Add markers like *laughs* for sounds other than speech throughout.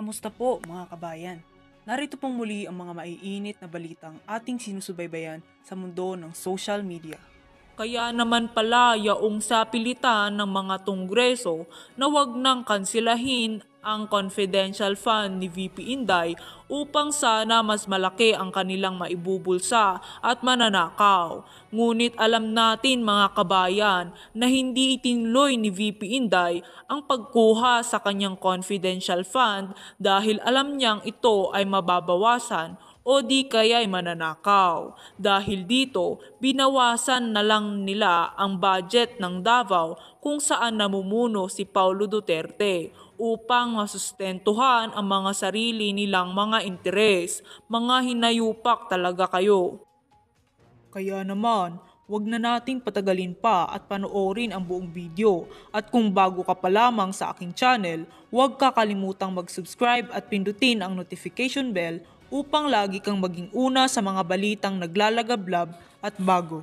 Kamusta po mga kabayan? Narito pong muli ang mga maiinit na balitang ating sinusubaybayan sa mundo ng social media. Kaya naman pala yaong sapilitan ng mga tungreso na wag nang kansilahin ang confidential fund ni VP Inday upang sana mas malaki ang kanilang maibubulsa at mananakaw. Ngunit alam natin mga kabayan na hindi itinloy ni VP Inday ang pagkuha sa kanyang confidential fund dahil alam niyang ito ay mababawasan o di kaya'y mananakaw. Dahil dito, binawasan na lang nila ang budget ng Davao kung saan namumuno si Paulo Duterte upang masustentuhan ang mga sarili nilang mga interes. Mga hinayupak talaga kayo. Kaya naman, Huwag na nating patagalin pa at panoorin ang buong video. At kung bago ka pa lamang sa aking channel, huwag kakalimutang mag-subscribe at pindutin ang notification bell upang lagi kang maging una sa mga balitang naglalagablab at bago.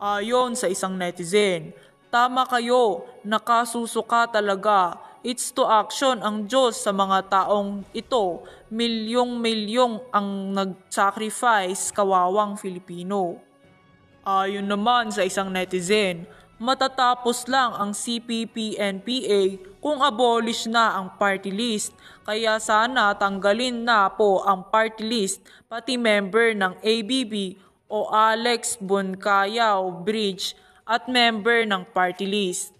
Ayon sa isang netizen, tama kayo, nakasusuka talaga. It's to action ang Diyos sa mga taong ito. Milyong-milyong ang nag-sacrifice kawawang Filipino. Ayon naman sa isang netizen, Matatapos lang ang CPP-NPA kung abolish na ang party list. Kaya sana tanggalin na po ang party list pati member ng ABB o Alex Boncayaw Bridge at member ng party list.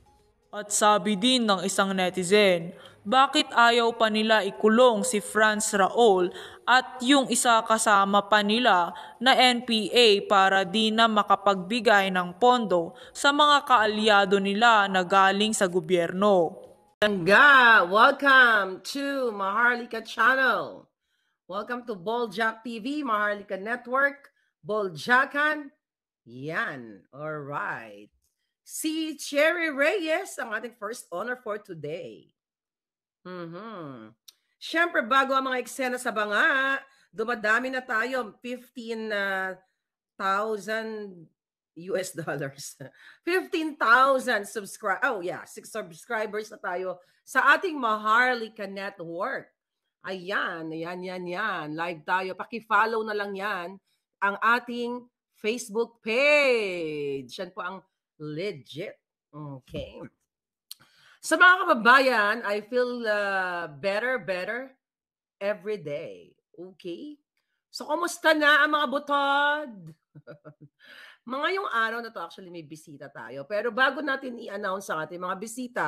At sabi din ng isang netizen, bakit ayaw pa nila ikulong si Franz Raul at yung isa kasama pa nila na NPA para di na makapagbigay ng pondo sa mga kaalyado nila na galing sa gobyerno. Ganga, welcome to Maharlika Channel. Welcome to Boljak TV, Maharlika Network, Boljakan. Yan, all right. Si Cherry Reyes, ang ating first honor for today. Mm-hmm. Siyempre, bago ang mga eksena sa banga, dumadami na tayo, 15,000 uh, US dollars. 15,000 *laughs* subscribe. Oh yeah, six subscribers na tayo sa ating Maharlika Network. Ayan, ayan, yan, yan. Live tayo. Paki-follow na lang yan ang ating Facebook page. Yan po ang legit. Okay. Sa mga kababayan, I feel uh, better, better every day. Okay? So, kumusta na ang mga butod? *laughs* mga yung araw na to, actually may bisita tayo. Pero bago natin i-announce sa ating mga bisita,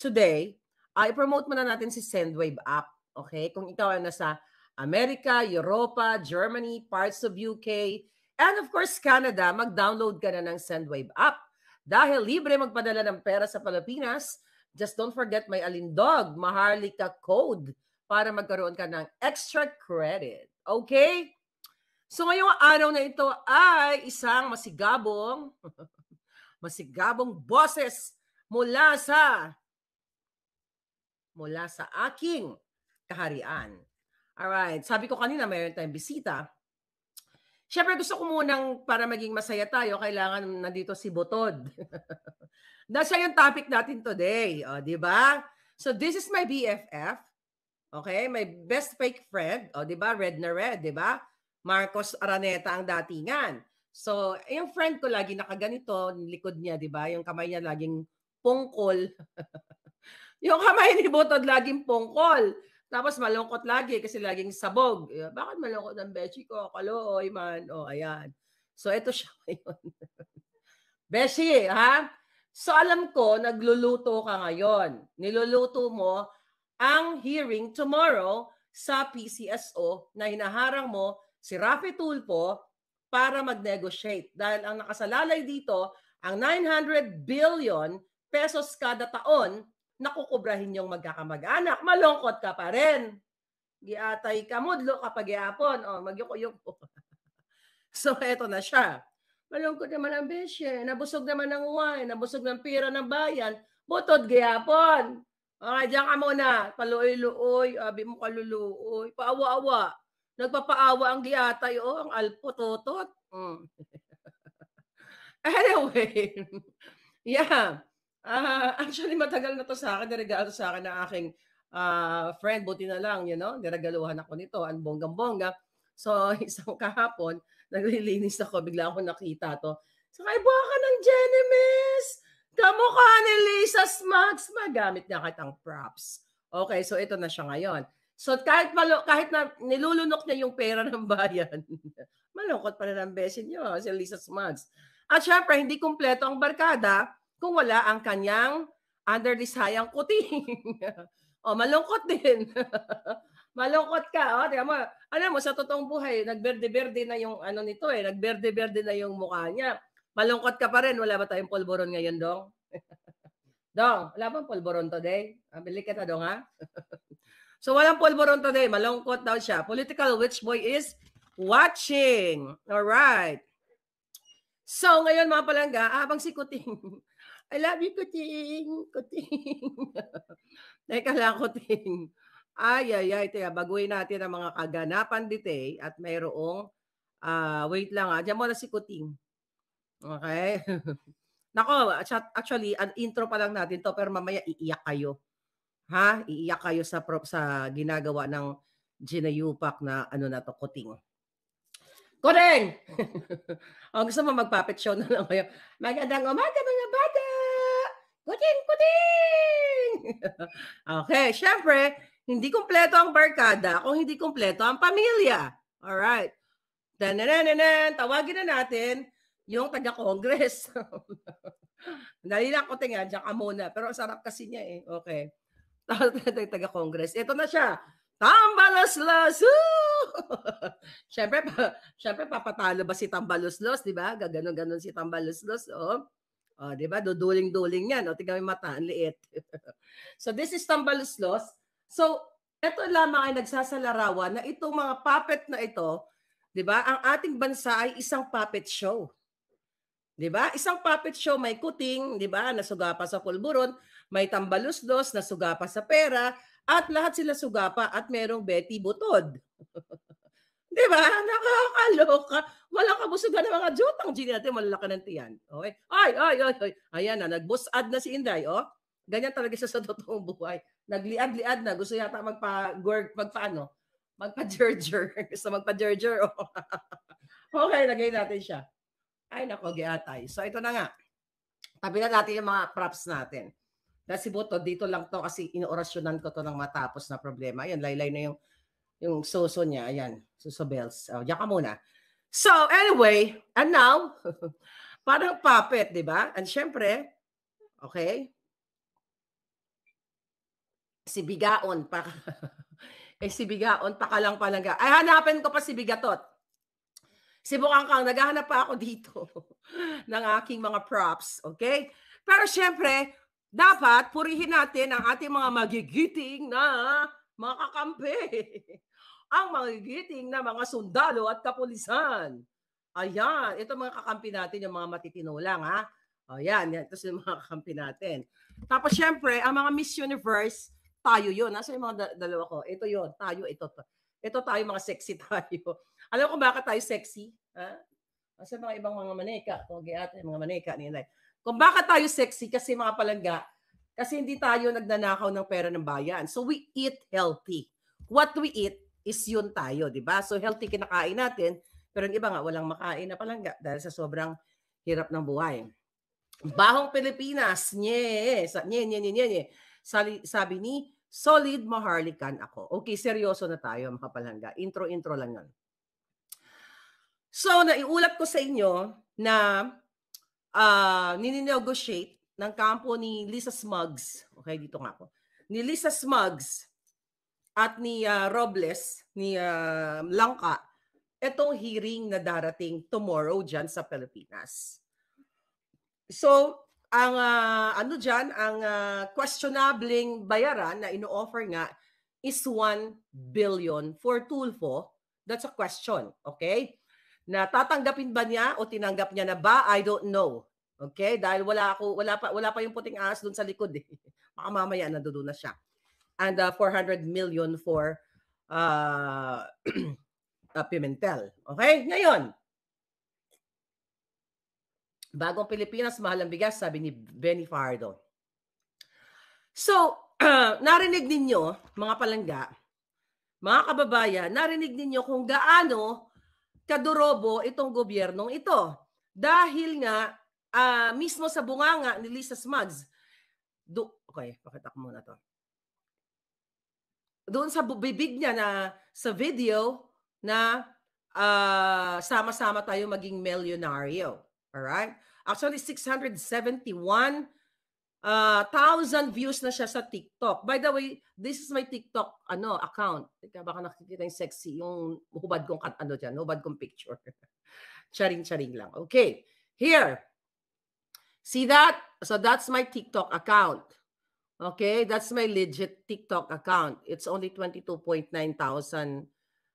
today, ah, I promote muna natin si Sendwave app. Okay? Kung ikaw ay nasa Amerika, Europa, Germany, parts of UK, and of course Canada, mag-download ka na ng Sendwave app. Dahil libre magpadala ng pera sa Pilipinas Just don't forget my Alindog, Maharlika Code para magkaroon ka ng extra credit. Okay? So ngayong araw na ito ay isang masigabong, *laughs* masigabong boses mula sa mula sa aking kaharian. Alright, sabi ko kanina mayroon tayong bisita. Siyempre gusto ko munang para maging masaya tayo, kailangan nandito si Botod. *laughs* Nasa yung topic natin today, o, oh, di ba? So this is my BFF. Okay, my best fake friend, o, oh, di ba? Red na red, di ba? Marcos Araneta ang datingan. So, yung friend ko lagi nakaganito, likod niya, di ba? Yung kamay niya laging pungkol. *laughs* yung kamay ni Botod laging pungkol. Tapos malungkot lagi kasi laging sabog. Eh, bakit malungkot ang Beshi ko? Kaloy man. O, oh, ayan. So, ito siya *laughs* ngayon. Beshi, ha? So, alam ko, nagluluto ka ngayon. Niluluto mo ang hearing tomorrow sa PCSO na hinaharang mo si Rafi Tulpo para mag-negotiate. Dahil ang nakasalalay dito, ang 900 billion pesos kada taon nakukubrahin yung magkakamag-anak, malungkot ka pa rin. Giatay ka mudlo kapag iapon. O, oh, magyukuyok po. *laughs* so, eto na siya. Malungkot naman ang besye. Eh. Nabusog naman ng wine. Eh. Nabusog ng pira ng bayan. Butod gihapon. Okay, diyan ka muna. Paluoy-luoy. Abi ah, mo kaluluoy. Paawa-awa. Nagpapaawa ang giatay. O, oh, ang alpototot. Mm. *laughs* anyway. *laughs* yeah. Uh, *laughs* actually, matagal na to sa akin. Niregalo sa akin ng aking uh, friend. Buti na lang, you know, niregaluhan ako nito. Ang bonggang-bongga. So, *laughs* isang kahapon, naglilinis ako. Bigla ako nakita to. So, kay ka ng Genemis! Kamukha ni Lisa Smugs! Magamit niya kahit ang props. Okay, so ito na siya ngayon. So kahit malo, kahit na nilulunok niya yung pera ng bayan, *laughs* malungkot pa rin ang besin niyo, ah, si Lisa Smugs. At syempre, hindi kumpleto ang barkada kung wala ang kanyang under this hayang kuting. *laughs* o, oh, malungkot din. *laughs* malungkot ka. O, oh, tiyan mo, alam mo, sa totoong buhay, nagberde-berde na yung ano nito eh. Nagberde-berde na yung mukha niya. Malungkot ka pa rin. Wala ba tayong polboron ngayon, Dong? *laughs* dong, wala bang polboron today? Ah, bili kita, Dong, ha? so, walang polboron today. Malungkot daw siya. Political Witch Boy is watching. All right. So, ngayon mga palangga, abang si Kuting I love you, kuting, kuting. *laughs* Teka lang, kuting. Ay, ay, ay, tiya, baguhin natin ang mga kaganapan dite eh, at mayroong, uh, wait lang ah, diyan mo na si kuting. Okay? *laughs* Nako, actually, an intro pa lang natin to, pero mamaya iiyak kayo. Ha? Iiyak kayo sa, prop, sa ginagawa ng ginayupak na ano na to, kuting. Kuting! o, *laughs* oh, gusto mo magpapit show na lang kayo. Magandang umaga mga bata! kuting, kuting! *laughs* okay, syempre, hindi kumpleto ang barkada kung hindi kumpleto ang pamilya. Alright. Danananan, tawagin na natin yung taga-Congress. *laughs* Dali lang ko tingnan, dyan ka muna. Pero sarap kasi niya eh. Okay. Tawag *laughs* taga-Congress. Ito na siya. Tambalaslas! syempre, pa, siyempre, papatalo ba si Tambaloslos, di ba? Gaganon-ganon si Tambaloslos. oh. Oh, 'di ba? Duduling-duling 'yan. O tingnan mo mata, ang liit. *laughs* so this is Tambalus Los. So ito lamang ay nagsasalarawan na itong mga puppet na ito, 'di ba? Ang ating bansa ay isang puppet show. 'Di ba? Isang puppet show may kuting, 'di ba? Na sugapa sa kulburon, may tambalusdos, na sugapa sa pera, at lahat sila sugapa at merong Betty Butod. *laughs* Di ba? Nakakaloka. Walang kabusugan ng mga jutang. Gini natin, malalaki ng tiyan. Okay? Ay, ay, ay, ay. Ayan na, nag-boss nagbusad na si Inday, oh. Ganyan talaga siya sa *laughs* totoong buhay. Nagliad-liad na. Gusto yata magpa, gorg, magpaano? Magpa-jerger. *laughs* Gusto magpa-jerger, oh. *laughs* okay, lagay natin siya. Ay, nako, giatay. So, ito na nga. Tabi na natin yung mga props natin. Kasi buto, dito lang to kasi inoorasyonan ko to ng matapos na problema. Ayun, laylay na yung yung soso niya, ayan, soso bells. Oh, diyan muna. So, anyway, and now, *laughs* parang puppet, di ba? And syempre, okay, si Bigaon pa. *laughs* eh si Bigaon pa kalang palangga. Ay hanapin ko pa si Bigatot. Si Bukangkang, naghahanap pa ako *laughs* dito ng aking mga props, okay? Pero syempre, dapat purihin natin ang ating mga magigiting na mga kakampi ang magigiting na mga sundalo at kapulisan. Ayan, ito mga kakampi natin, yung mga matitino lang ha. Ayan, yan, ito yung mga kakampi natin. Tapos syempre, ang mga Miss Universe, tayo yun. Nasa yung mga da- dalawa ko? Ito yun, tayo, ito. To. Ito tayo, mga sexy *laughs* tayo. Alam ko bakit tayo sexy? Ha? Sa mga ibang mga maneka, kung giate, mga maneka, nilay. Kung bakit tayo sexy, kasi mga palangga, kasi hindi tayo nagnanakaw ng pera ng bayan. So we eat healthy. What we eat is yun tayo, di ba? So healthy kinakain natin, pero ang iba nga walang makain na palangga dahil sa sobrang hirap ng buhay. Bahong Pilipinas, nye, sa, nye, nye, nye, nye, nye. Sali, sabi ni Solid Maharlikan ako. Okay, seryoso na tayo mga palangga. Intro, intro lang yun. So, naiulat ko sa inyo na uh, ah, ninegotiate ng kampo ni Lisa Smugs. Okay, dito nga ako. Ni Lisa Smugs at ni uh, Robles, ni uh, Langka, etong hearing na darating tomorrow diyan sa Pilipinas. So, ang uh, ano diyan ang uh, questionabling bayaran na ino-offer nga is 1 billion for Tulfo. That's a question, okay? Na tatanggapin ba niya o tinanggap niya na ba? I don't know. Okay? Dahil wala ako wala pa wala pa yung puting as doon sa likod eh. *laughs* Baka mamaya nandoon na siya and uh, 400 million for uh, *clears throat* uh, Pimentel. Okay? Ngayon, bagong Pilipinas, mahal ang bigas, sabi ni Benny Fardo. So, uh, *clears throat* narinig ninyo, mga palangga, mga kababayan, narinig ninyo kung gaano kadurobo itong gobyernong ito. Dahil nga, uh, mismo sa bunganga ni Lisa Smugs, do okay, pakita ko muna to doon sa bibig niya na sa video na uh, sama-sama tayo maging All right? Actually, 671,000 uh, ah, views na siya sa TikTok. By the way, this is my TikTok ano account. Teka, baka nakikita yung sexy, yung hubad kong ano dyan, hubad kong picture. *laughs* charing-charing lang. Okay. Here. See that? So that's my TikTok account. Okay, that's my legit TikTok account. It's only 22.9 thousand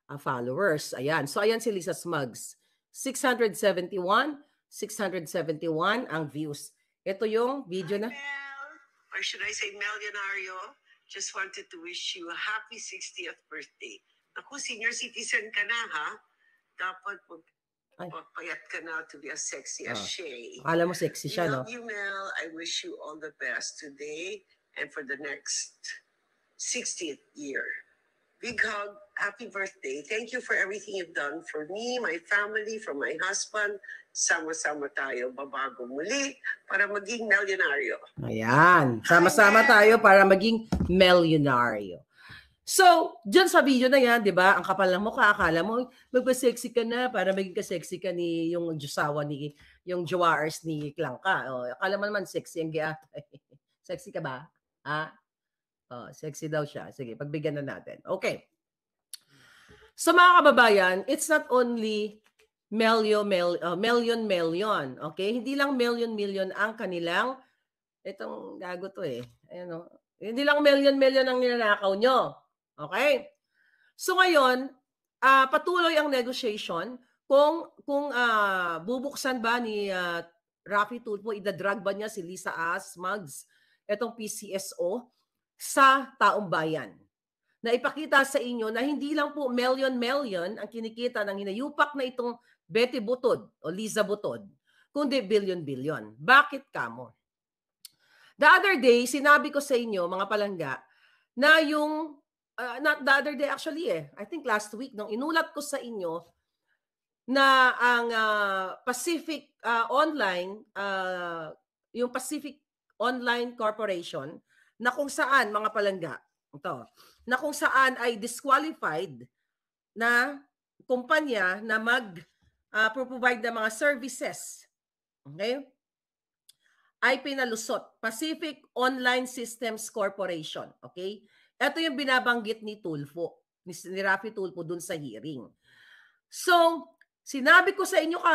uh, followers. Ayan. So, ayan si Lisa Smugs. 671, 671 ang views. Ito yung video na. Hi, Mel, or should I say Melionario, just wanted to wish you a happy 60th birthday. Ako, senior citizen ka na, ha? Dapat mag ay. ka na to be as sexy as ah. Shay. Akala mo sexy siya, no? Love you, Mel. I wish you all the best today and for the next 60th year. Big hug, happy birthday. Thank you for everything you've done for me, my family, for my husband. Sama-sama tayo babago muli para maging milyonaryo. Ayan, sama-sama tayo para maging milyonaryo. So, dyan sa video na yan, di ba, ang kapal ng mukha, akala mo, magpa-sexy ka na para maging ka-sexy ka ni yung jusawa ni, yung jawaars ni Klangka. O, oh, akala mo naman sexy ang giatay. *laughs* sexy ka ba? Ah, oh, sexy daw siya. Sige, pagbigyan na natin. Okay. So mga kababayan, it's not only melyo, mel, uh, oh, million, million. Okay? Hindi lang million, million ang kanilang, itong gago to eh. Ayan o. Oh. Hindi lang million, million ang ninanakaw nyo. Okay? So ngayon, uh, patuloy ang negotiation kung kung uh, bubuksan ba ni uh, Rafi Tulfo, idadrag ba niya si Lisa Asmags itong PCSO sa taong bayan. Na ipakita sa inyo na hindi lang po million-million ang kinikita ng hinayupak na itong Betty Butod o Liza Butod, kundi billion-billion. Bakit kamo? The other day, sinabi ko sa inyo, mga palangga, na yung, uh, not the other day actually eh, I think last week, nung inulat ko sa inyo na ang uh, Pacific uh, Online, uh, yung Pacific online corporation na kung saan mga palangga ito na kung saan ay disqualified na kumpanya na mag uh, provide ng mga services okay ay pinalusot Pacific Online Systems Corporation okay ito yung binabanggit ni Tulfo ni, ni Rafi Tulfo dun sa hearing so sinabi ko sa inyo ka,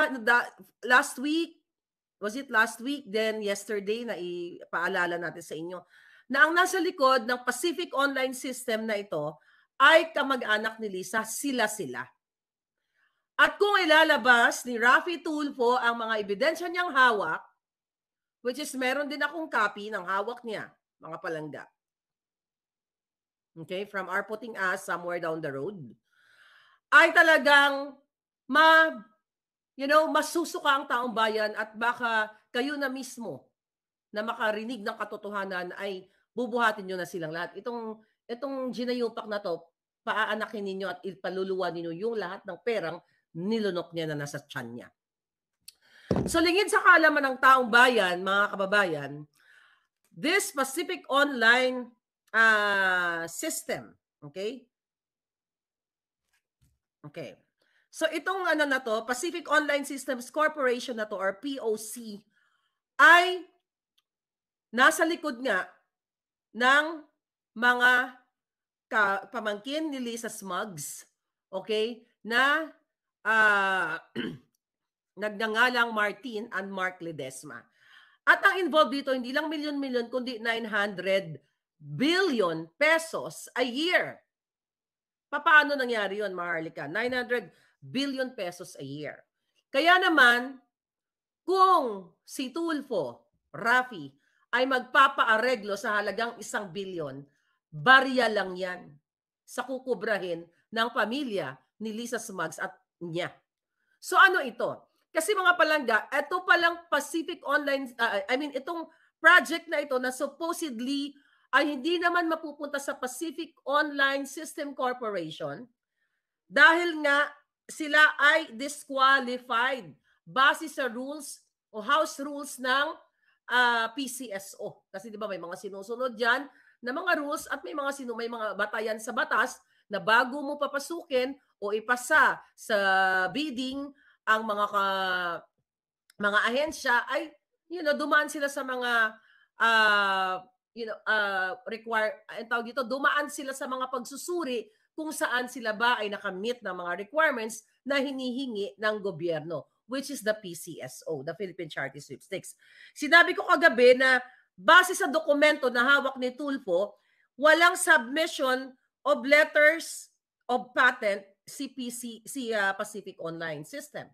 last week was it last week, then yesterday na ipaalala natin sa inyo, na ang nasa likod ng Pacific Online System na ito ay kamag-anak ni Lisa, sila-sila. At kung ilalabas ni Rafi Tulfo ang mga ebidensya niyang hawak, which is meron din akong copy ng hawak niya, mga palangga. Okay, from our putting us somewhere down the road, ay talagang ma you know, masusuka ang taong bayan at baka kayo na mismo na makarinig ng katotohanan ay bubuhatin nyo na silang lahat. Itong, itong ginayupak na to, paaanakin ninyo at ipaluluwa ninyo yung lahat ng perang nilunok niya na nasa tiyan niya. So lingid sa kaalaman ng taong bayan, mga kababayan, this Pacific Online uh, system, okay? Okay. So itong ano na to, Pacific Online Systems Corporation na to or POC ay nasa likod nga ng mga ka- pamangkin ni Lisa Smugs, okay, na uh, ah, *clears throat* nagnangalang Martin and Mark Ledesma. At ang involved dito, hindi lang milyon-milyon, kundi 900 billion pesos a year. Paano nangyari yon Maharlika? 900 billion pesos a year. Kaya naman, kung si Tulfo, Rafi, ay magpapaareglo sa halagang isang bilyon, barya lang yan sa kukubrahin ng pamilya ni Lisa Smugs at niya. So ano ito? Kasi mga palangga, ito palang Pacific Online, uh, I mean itong project na ito na supposedly ay hindi naman mapupunta sa Pacific Online System Corporation dahil nga sila ay disqualified base sa rules o house rules ng uh, ah, PCSO. Kasi 'di ba may mga sinusunod diyan na mga rules at may mga sino may mga batayan sa batas na bago mo papasukin o ipasa sa bidding ang mga ka, mga ahensya ay you know dumaan sila sa mga uh, you know uh, require ang tawag dito dumaan sila sa mga pagsusuri kung saan sila ba ay nakamit ng mga requirements na hinihingi ng gobyerno, which is the PCSO, the Philippine Charity Sweepstakes. Sinabi ko kagabi na base sa dokumento na hawak ni Tulfo, walang submission of letters of patent CPC, si uh, Pacific Online System.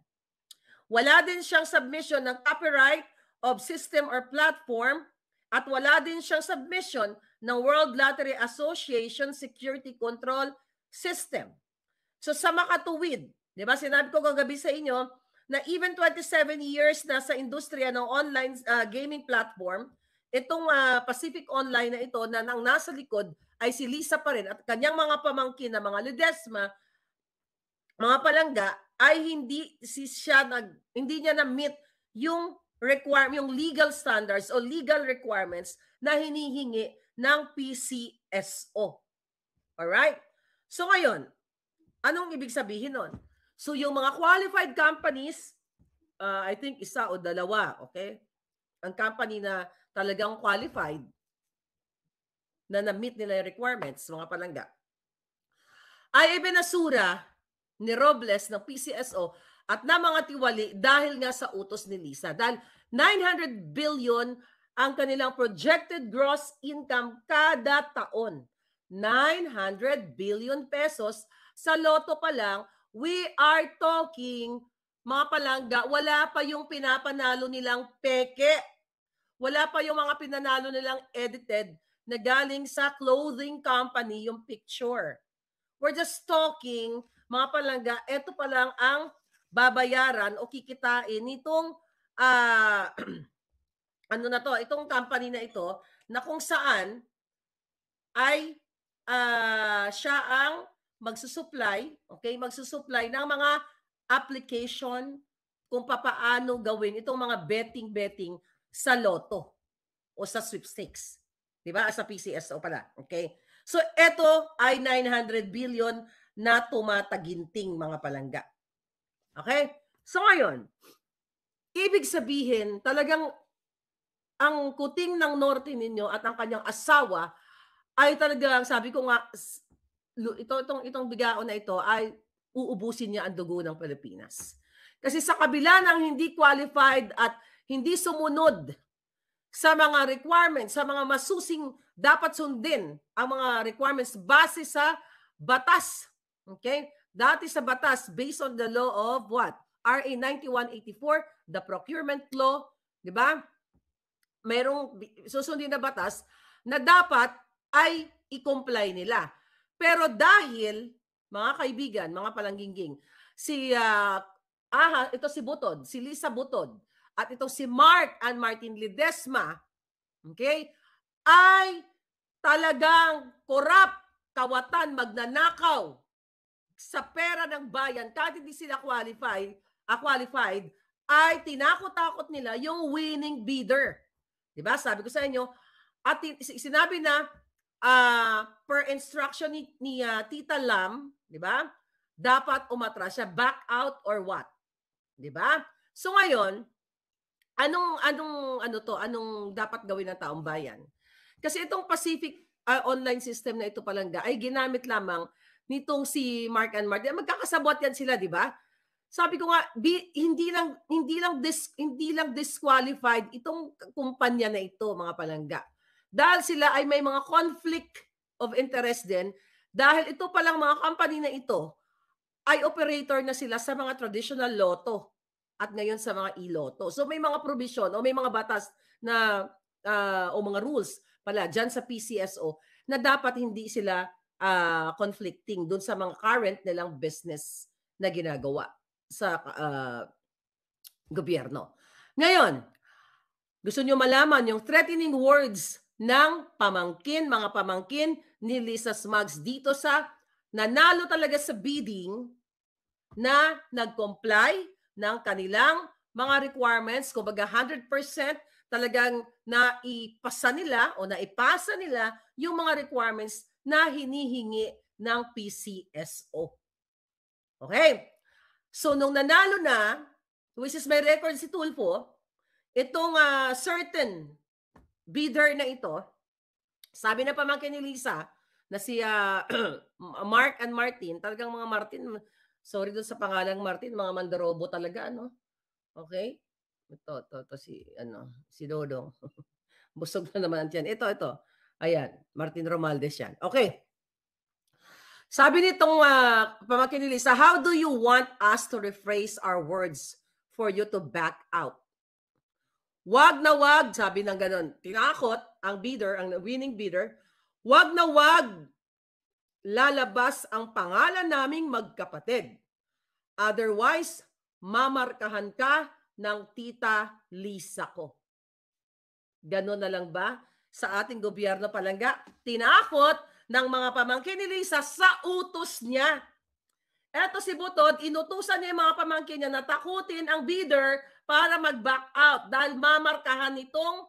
Wala din siyang submission ng copyright of system or platform at wala din siyang submission ng World Lottery Association Security Control system. So sa makatuwid, 'di ba? Sinabi ko kagabi sa inyo na even 27 years na sa industriya ng online uh, gaming platform, itong uh, Pacific Online na ito na nang nasa likod ay si Lisa pa rin at kanyang mga pamangkin na mga Ledesma, mga palangga ay hindi si siya nag hindi niya na meet yung require yung legal standards o legal requirements na hinihingi ng PCSO. All right? So ngayon, anong ibig sabihin nun? So yung mga qualified companies, uh, I think isa o dalawa, okay? Ang company na talagang qualified na na-meet nila yung requirements, mga palangga. Ay ibinasura ni Robles ng PCSO at na mga tiwali dahil nga sa utos ni Lisa. Dahil 900 billion ang kanilang projected gross income kada taon. 900 billion pesos. Sa loto pa lang, we are talking, mga palangga, wala pa yung pinapanalo nilang peke. Wala pa yung mga pinanalo nilang edited na galing sa clothing company yung picture. We're just talking, mga palangga, ito pa lang ang babayaran o kikitain nitong uh, *clears throat* ano na to, itong company na ito na kung saan ay uh, siya ang magsusupply, okay, magsusupply ng mga application kung papaano gawin itong mga betting-betting sa loto o sa sweepstakes. 'Di ba? Sa PCSO pala, okay? So ito ay 900 billion na tumataginting mga palangga. Okay? So ngayon, ibig sabihin talagang ang kuting ng norte ninyo at ang kanyang asawa ay talaga, sabi ko nga, ito, itong, itong bigaon na ito ay uubusin niya ang dugo ng Pilipinas. Kasi sa kabila ng hindi qualified at hindi sumunod sa mga requirements, sa mga masusing dapat sundin ang mga requirements base sa batas. Okay? Dati sa batas, based on the law of what? RA 9184, the procurement law, di ba? Merong susundin na batas na dapat ay i-comply nila. Pero dahil, mga kaibigan, mga palangginging, si, uh, aha, ito si Butod, si Lisa Butod, at ito si Mark and Martin Ledesma, okay, ay talagang corrupt, kawatan, magnanakaw sa pera ng bayan kahit hindi sila qualify, uh, qualified, ay tinakot-takot nila yung winning bidder. 'Di ba? Sabi ko sa inyo, at sinabi na uh, per instruction ni, ni uh, Tita Lam, di ba? Dapat umatras siya, back out or what? Di ba? So ngayon, anong anong ano to? Anong dapat gawin ng taong bayan? Kasi itong Pacific uh, online system na ito palang ga, ay ginamit lamang nitong si Mark and Martin. Magkakasabot yan sila, di ba? Sabi ko nga, bi, hindi lang hindi lang dis, hindi lang disqualified itong kumpanya na ito, mga palangga. Dahil sila ay may mga conflict of interest din dahil ito palang mga company na ito ay operator na sila sa mga traditional loto at ngayon sa mga e-loto. So may mga provision o may mga batas na uh, o mga rules pala dyan sa PCSO na dapat hindi sila uh, conflicting dun sa mga current nilang business na ginagawa sa uh, gobyerno. Ngayon, gusto nyo malaman yung threatening words ng pamangkin, mga pamangkin ni Lisa Smugs dito sa nanalo talaga sa bidding na nag-comply ng kanilang mga requirements, kumbaga 100% talagang naipasa nila o naipasa nila yung mga requirements na hinihingi ng PCSO. Okay? So, nung nanalo na, which is may record si Tulfo, itong uh, certain bidder na ito, sabi na pamangkin ni Lisa na si uh, *clears throat* Mark and Martin, talagang mga Martin, sorry doon sa pangalang Martin, mga mandarobo talaga, ano? Okay? Ito, ito, ito si, ano, si Dodong. *laughs* Busog na naman yan. Ito, ito. Ayan, Martin Romaldes yan. Okay. Sabi nitong uh, ah, pamakinili sa, how do you want us to rephrase our words for you to back out? Wag na wag, sabi ng ganun. Tinakot ang bidder, ang winning bidder. Wag na wag lalabas ang pangalan naming magkapatid. Otherwise, mamarkahan ka ng tita Lisa ko. Ganun na lang ba? Sa ating gobyerno palangga, tinakot ng mga pamangkin ni Lisa sa utos niya. Eto si Butod, inutusan niya yung mga pamangkin niya na takutin ang bidder para mag-back out dahil mamarkahan itong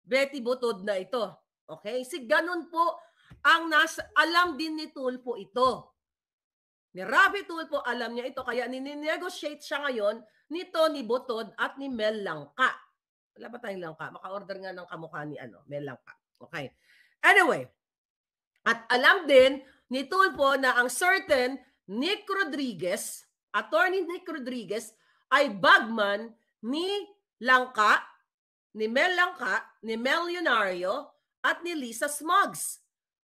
Betty Butod na ito. Okay? Si ganun po ang nasa, alam din ni Tulpo ito. Ni Rabi Tulpo alam niya ito kaya ninegotiate siya ngayon ni Tony Butod at ni Mel Langka. Wala ba tayong langka? Maka-order nga ng kamukha ni ano, Mel Langka. Okay. Anyway, at alam din ni Tulpo na ang certain Nick Rodriguez, attorney Nick Rodriguez, ay bagman ni Langka, ni Mel Langka, ni Mel Leonario, at ni Lisa Smugs.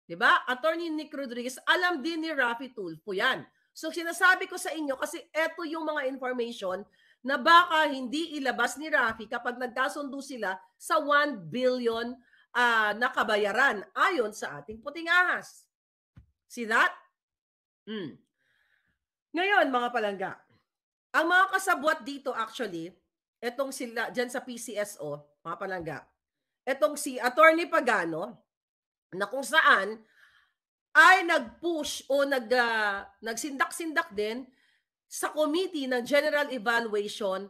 Diba? Attorney Nick Rodriguez, alam din ni Rafi Tulfo yan. So sinasabi ko sa inyo kasi eto yung mga information na baka hindi ilabas ni Rafi kapag nagkasundo sila sa 1 billion uh, na kabayaran ayon sa ating puting ahas. See that? Mm. Ngayon mga palangga, ang mga kasabwat dito actually, etong sila diyan sa PCSO, oh, mga palangga. Etong si Attorney Pagano na kung saan ay nag-push o nag uh, nagsindak-sindak din sa committee ng general evaluation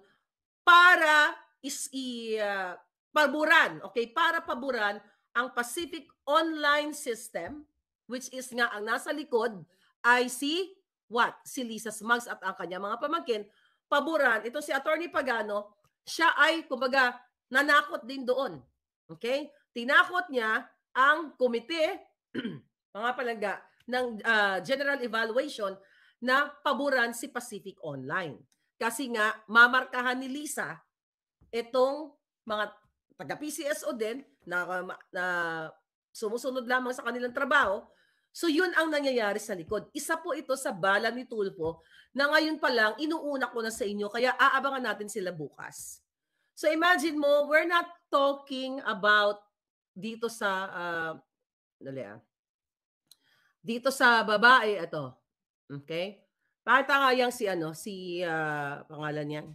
para is i uh, paburan, okay? Para paburan ang Pacific Online System which is nga ang nasa likod ay si what? Si Lisa Smugs at ang kanya mga pamangkin paboran. Ito si Attorney Pagano siya ay, kumbaga, nanakot din doon. Okay? Tinakot niya ang komite, *clears throat* mga palangga, ng uh, general evaluation na paboran si Pacific Online. Kasi nga, mamarkahan ni Lisa itong mga taga-PCSO din na, na sumusunod lamang sa kanilang trabaho So yun ang nangyayari sa likod. Isa po ito sa bala ni Tulpo na ngayon pa lang inuuna ko na sa inyo kaya aabangan natin sila bukas. So imagine mo, we're not talking about dito sa uh, dali ah. Dito sa babae ito. Okay? Pakita nga yang si ano, si uh, pangalan niyan.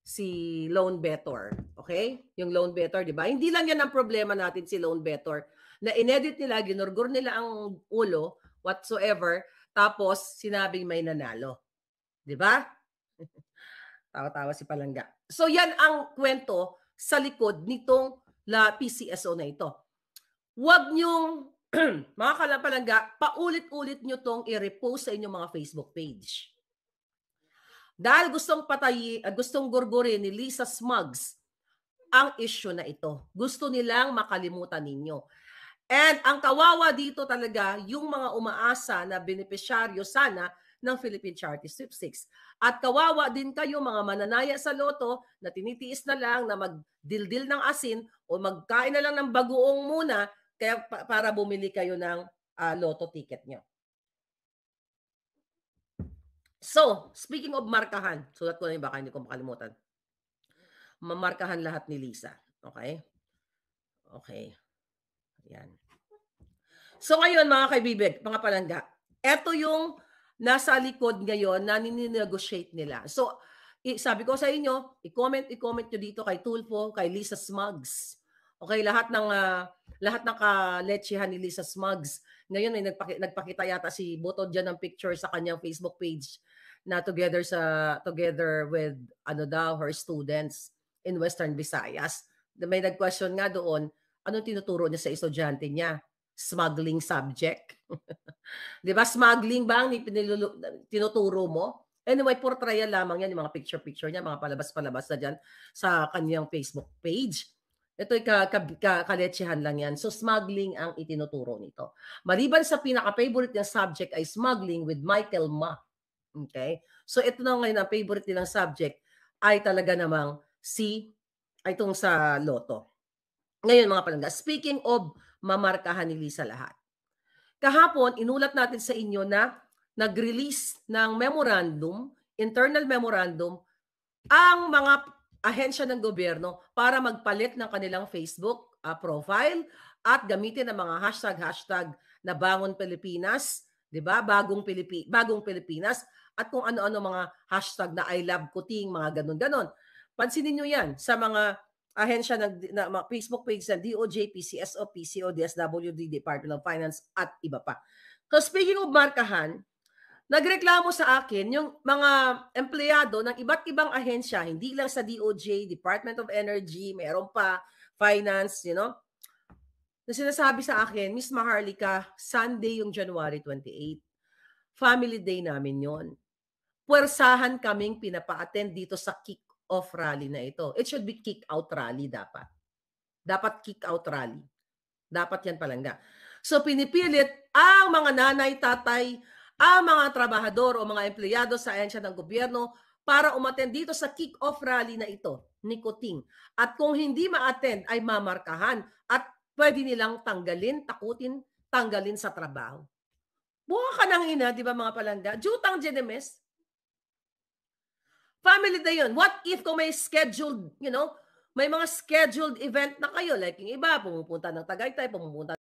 Si Lone Better. Okay? Yung Lone Better, di ba? Hindi lang yan ang problema natin si Lone Better na inedit nila, ginurgur nila ang ulo, whatsoever, tapos sinabing may nanalo. Di ba? *laughs* Tawa-tawa si Palangga. So yan ang kwento sa likod nitong la PCSO na ito. Huwag niyong, *clears throat* mga kalampalangga, paulit-ulit niyo tong i-repost sa inyong mga Facebook page. Dahil gustong patayi, ah, gustong gurgurin ni Lisa Smugs ang issue na ito. Gusto nilang makalimutan ninyo. And ang kawawa dito talaga, yung mga umaasa na benepisyaryo sana ng Philippine Charity Sweepstakes. At kawawa din kayo mga mananaya sa loto na tinitiis na lang na magdildil ng asin o magkain na lang ng bagoong muna kaya pa- para bumili kayo ng uh, loto ticket nyo. So, speaking of markahan, sulat ko na yung baka hindi ko makalimutan. Mamarkahan lahat ni Lisa. Okay? Okay. Yan. So ngayon mga kaibibig, mga palangga, ito yung nasa likod ngayon na ninegotiate nila. So sabi ko sa inyo, i-comment, i-comment niyo dito kay Tulfo, kay Lisa Smugs. Okay, lahat ng uh, lahat ng kaletsihan ni Lisa Smugs. Ngayon may nagpaki- nagpakita yata si Boto diyan ng picture sa kanyang Facebook page na together sa together with ano daw her students in Western Visayas. May nag-question nga doon ano tinuturo niya sa estudyante niya? Smuggling subject. *laughs* 'Di ba? Smuggling ba ang tinuturo mo? Anyway, for trial lamang yan, yung mga picture-picture niya, mga palabas-palabas na dyan sa kanyang Facebook page. Ito'y ka, ka, ka, kalechehan lang yan. So, smuggling ang itinuturo nito. Maliban sa pinaka-favorite niyang subject ay smuggling with Michael Ma. Okay? So, ito na ngayon ang favorite nilang subject ay talaga namang si, ay itong sa loto. Ngayon mga palangga, speaking of mamarkahan ni Lisa lahat. Kahapon, inulat natin sa inyo na nag-release ng memorandum, internal memorandum, ang mga ahensya ng gobyerno para magpalit ng kanilang Facebook uh, profile at gamitin ang mga hashtag-hashtag na Bangon Pilipinas, 'di ba? Bagong Pilipi Bagong Pilipinas at kung ano-ano mga hashtag na I love Kuting, mga ganun-ganun. Pansinin niyo 'yan sa mga ahensya ng na, Facebook page ng DOJ, PCSO, PCO, DSWD, Department of Finance at iba pa. So speaking of markahan, nagreklamo sa akin yung mga empleyado ng iba't ibang ahensya, hindi lang sa DOJ, Department of Energy, mayroon pa, Finance, you know, na sinasabi sa akin, Miss Maharlika, Sunday yung January 28. Family day namin yon. Puwersahan kaming pinapa-attend dito sa kick off rally na ito. It should be kick out rally dapat. Dapat kick out rally. Dapat yan palangga. So pinipilit ang mga nanay, tatay, ang mga trabahador o mga empleyado sa ahensya ng gobyerno para umaten dito sa kick-off rally na ito ni Kuting. At kung hindi ma-attend ay mamarkahan at pwede nilang tanggalin, takutin, tanggalin sa trabaho. Buha ka ng ina, di ba mga palangga? Jutang Genemes, Family day yun. What if kung may scheduled, you know, may mga scheduled event na kayo, like yung iba, pumupunta ng Tagaytay, pumupunta